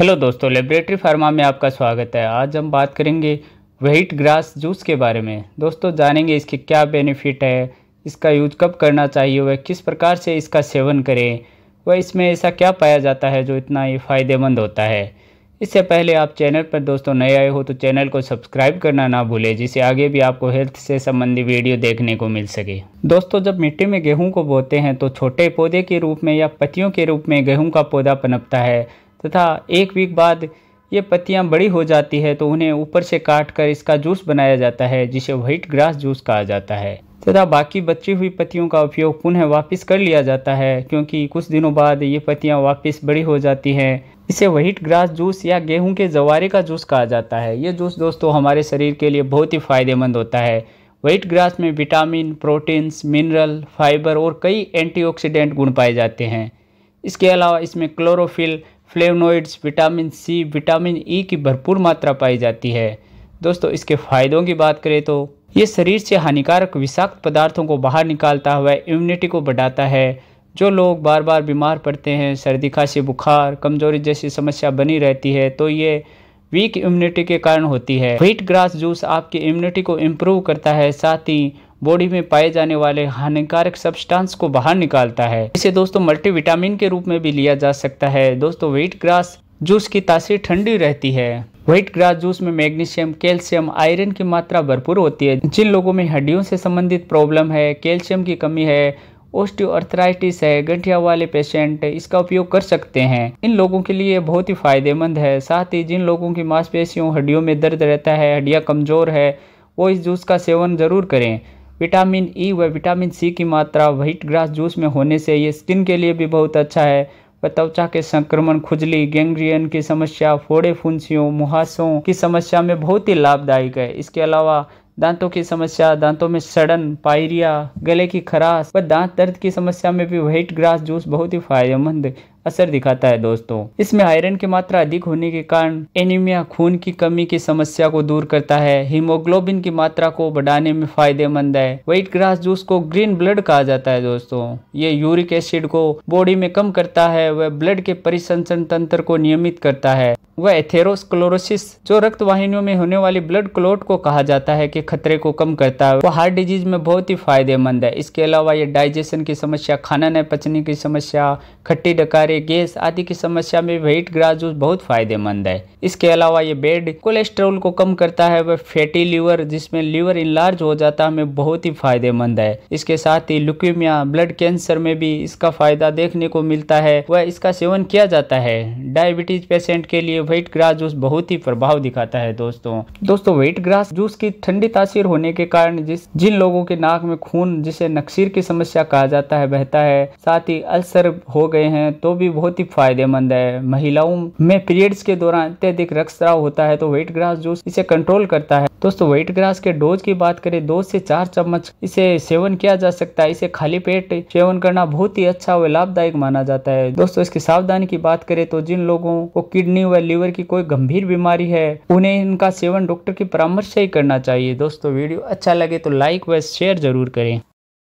hello दोस्तों laboratory pharma में आपका स्वागत है आज हम बात करेंगे वेट ग्रास जूस के बारे में दोस्तों जानेंगे इसके क्या बेनिफिट है इसका यूज कब करना चाहिए वह किस प्रकार से इसका सेवन करें वह इसमें ऐसा क्या पाया जाता है जो इतना ही फ़ायदेमंद होता है इससे पहले आप चैनल पर दोस्तों नए आए हो तो चैनल को सब्सक्राइब करना ना भूलें जिसे आगे भी आपको हेल्थ से संबंधी वीडियो देखने को मिल सके दोस्तों जब मिट्टी में गेहूं को बोते हैं तो छोटे पौधे के रूप में या पत्तियों के रूप में गेहूं का पौधा पनपता है तथा एक वीक बाद ये पत्तियाँ बड़ी हो जाती है तो उन्हें ऊपर से काट कर इसका जूस बनाया जाता है जिसे व्हाइट ग्रास जूस कहा जाता है तथा बाकी बची हुई पत्तियों का उपयोग पुनः वापस कर लिया जाता है क्योंकि कुछ दिनों बाद ये पत्तियाँ वापस बड़ी हो जाती हैं इसे वहीट ग्रास जूस या गेहूं के जवारे का जूस कहा जाता है ये जूस दोस्तों हमारे शरीर के लिए बहुत ही फायदेमंद होता है व्हाइट ग्रास में विटामिन प्रोटीन्स मिनरल फाइबर और कई एंटीऑक्सीडेंट गुण पाए जाते हैं इसके अलावा इसमें chlorophyll flavonoids vitamin C vitamin E e की भरपूर मात्रा पाई जाती है दोस्तों इसके फ़ायदों की बात करें तो ये शरीर से हानिकारक विषाक्त पदार्थों को बाहर निकालता हुआ इम्यूनिटी को बढ़ाता है जो लोग बार बार बीमार पड़ते हैं सर्दी खांसी बुखार कमजोरी जैसी समस्या बनी रहती है तो ये वीक इम्यूनिटी के कारण होती है व्हीट ग्रास जूस आपकी इम्यूनिटी को इम्प्रूव करता है साथ ही बॉडी में पाए जाने वाले हानिकारक सब्सटेंस को बाहर निकालता है इसे दोस्तों मल्टीविटामिन के रूप में भी लिया जा सकता है दोस्तों वेट ग्रास जूस की तासीर ठंडी रहती है व्हाइट ग्रास जूस में मैग्नीशियम कैल्शियम आयरन की मात्रा भरपूर होती है जिन लोगों में हड्डियों से संबंधित प्रॉब्लम है कैल्शियम की कमी है ऑस्टियोआर्थराइटिस है गठिया वाले पेशेंट इसका उपयोग कर सकते हैं इन लोगों के लिए बहुत ही फायदेमंद है साथ ही जिन लोगों की मांसपेशियों हड्डियों में दर्द रहता है हड्डियाँ कमज़ोर है वो इस जूस का सेवन ज़रूर करें विटामिन ई e व विटामिन सी की मात्रा व्हाइट ग्रास जूस में होने से ये स्किन के लिए भी बहुत अच्छा है व त्वचा के संक्रमण खुजली गैंग्रियन की समस्या फोड़े फुंसियों मुहासों की समस्या में बहुत ही लाभदायक है इसके अलावा दांतों की समस्या दांतों में सड़न पायरिया गले की खराश व दांत दर्द की समस्या में भी व्हाइट ग्रास जूस बहुत ही फायदेमंद असर दिखाता है दोस्तों इसमें आयरन की मात्रा अधिक होने के कारण एनीमिया खून की कमी की समस्या को दूर करता है हीमोग्लोबिन की मात्रा को बढ़ाने में फायदेमंद है व्हाइट ग्रास जूस को ग्रीन ब्लड कहा जाता है दोस्तों ये यूरिक एसिड को बॉडी में कम करता है वह ब्लड के परिसंसन तंत्र को नियमित करता है व एथेरोस्क्लोरोसिस जो रक्त वाहिनियों में होने वाली ब्लड क्लोट को कहा जाता है कि खतरे को कम करता है वो हार्ट डिजीज में बहुत ही फायदेमंद है इसके अलावा ये डाइजेशन की समस्या खाना न पचने की समस्या खट्टी डकारे गैस आदि की समस्या में वेट ग्रास जूस बहुत फायदेमंद है इसके अलावा ये बेड कोलेस्ट्रोल को कम करता है वह फैटी लीवर जिसमें लीवर इनलार्ज हो जाता है हमें बहुत ही फायदेमंद है इसके साथ ही लुक्यूमिया ब्लड कैंसर में भी इसका फायदा देखने को मिलता है वह इसका सेवन किया जाता है डायबिटीज पेशेंट के लिए वेट ग्रास जूस बहुत ही प्रभाव दिखाता है दोस्तों दोस्तों वेट ग्रास जूस की ठंडी तासीर होने के कारण जिस जिन लोगों के नाक में खून जिसे नक्सीर की समस्या कहा जाता है बहता है साथ ही अल्सर हो गए हैं तो भी बहुत ही फायदेमंद है महिलाओं में पीरियड्स के दौरान अत्यधिक रक्तस्राव होता है तो वेट ग्रास जूस इसे कंट्रोल करता है दोस्तों व्हाइट ग्रास के डोज की बात करें दो से चार चम्मच इसे सेवन किया जा सकता है इसे खाली पेट सेवन करना बहुत ही अच्छा व लाभदायक माना जाता है दोस्तों इसकी सावधानी की बात करें तो जिन लोगों को किडनी व लीवर की कोई गंभीर बीमारी है उन्हें इनका सेवन डॉक्टर की परामर्श ही करना चाहिए दोस्तों वीडियो अच्छा लगे तो लाइक व शेयर जरूर करें